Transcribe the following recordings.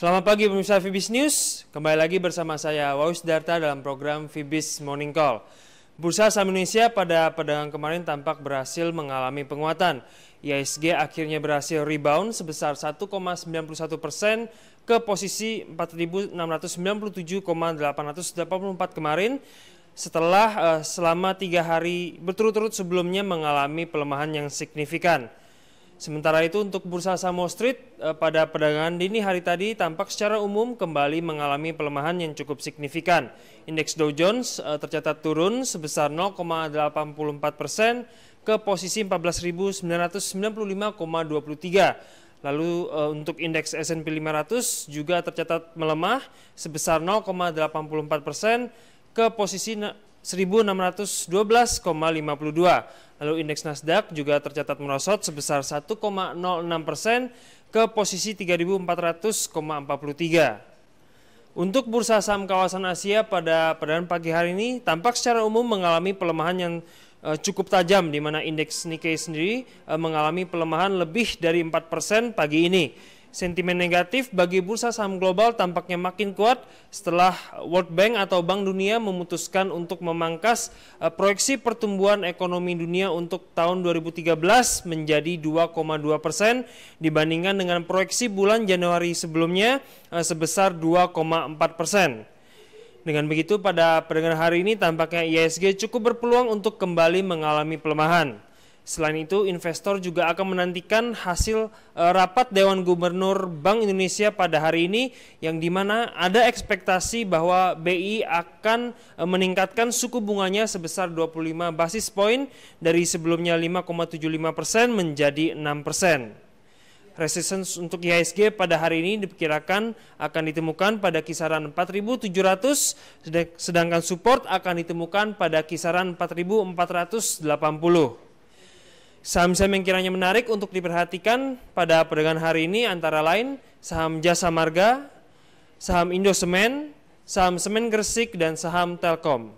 Selamat pagi pemirsa Fibis News. Kembali lagi bersama saya Wawis Darta dalam program Fibis Morning Call. Bursa saham Indonesia pada perdagangan kemarin tampak berhasil mengalami penguatan. IHSG akhirnya berhasil rebound sebesar 1,91 persen ke posisi 4.697,884 kemarin setelah eh, selama tiga hari berturut-turut sebelumnya mengalami pelemahan yang signifikan. Sementara itu untuk bursa Wall Street eh, pada perdagangan dini hari tadi tampak secara umum kembali mengalami pelemahan yang cukup signifikan. Indeks Dow Jones eh, tercatat turun sebesar 0,84 persen ke posisi 14.995,23. Lalu eh, untuk indeks S&P 500 juga tercatat melemah sebesar 0,84 persen ke posisi 1612,52. Lalu indeks Nasdaq juga tercatat merosot sebesar 1,06 persen ke posisi 3400,43. Untuk bursa saham kawasan Asia pada perdana pagi hari ini tampak secara umum mengalami pelemahan yang eh, cukup tajam di mana indeks Nikkei sendiri eh, mengalami pelemahan lebih dari 4% pagi ini. Sentimen negatif bagi bursa saham global tampaknya makin kuat setelah World Bank atau Bank Dunia memutuskan untuk memangkas eh, proyeksi pertumbuhan ekonomi dunia untuk tahun 2013 menjadi 2,2 persen dibandingkan dengan proyeksi bulan Januari sebelumnya eh, sebesar 2,4 persen. Dengan begitu pada perdagangan hari ini tampaknya ISG cukup berpeluang untuk kembali mengalami pelemahan. Selain itu, investor juga akan menantikan hasil eh, rapat Dewan Gubernur Bank Indonesia pada hari ini yang dimana ada ekspektasi bahwa BI akan eh, meningkatkan suku bunganya sebesar 25 basis point dari sebelumnya 5,75 persen menjadi 6 persen. Resistance untuk IHSG pada hari ini diperkirakan akan ditemukan pada kisaran 4.700, sedangkan support akan ditemukan pada kisaran 4.480. Saham-saham yang kiranya menarik untuk diperhatikan pada perdagangan hari ini antara lain saham Jasa Marga, saham Indosemen, saham Semen Gresik, dan saham Telkom.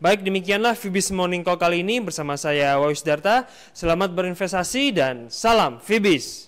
Baik, demikianlah Fibis Morning Call kali ini bersama saya Wawis Darta. Selamat berinvestasi dan salam Fibis.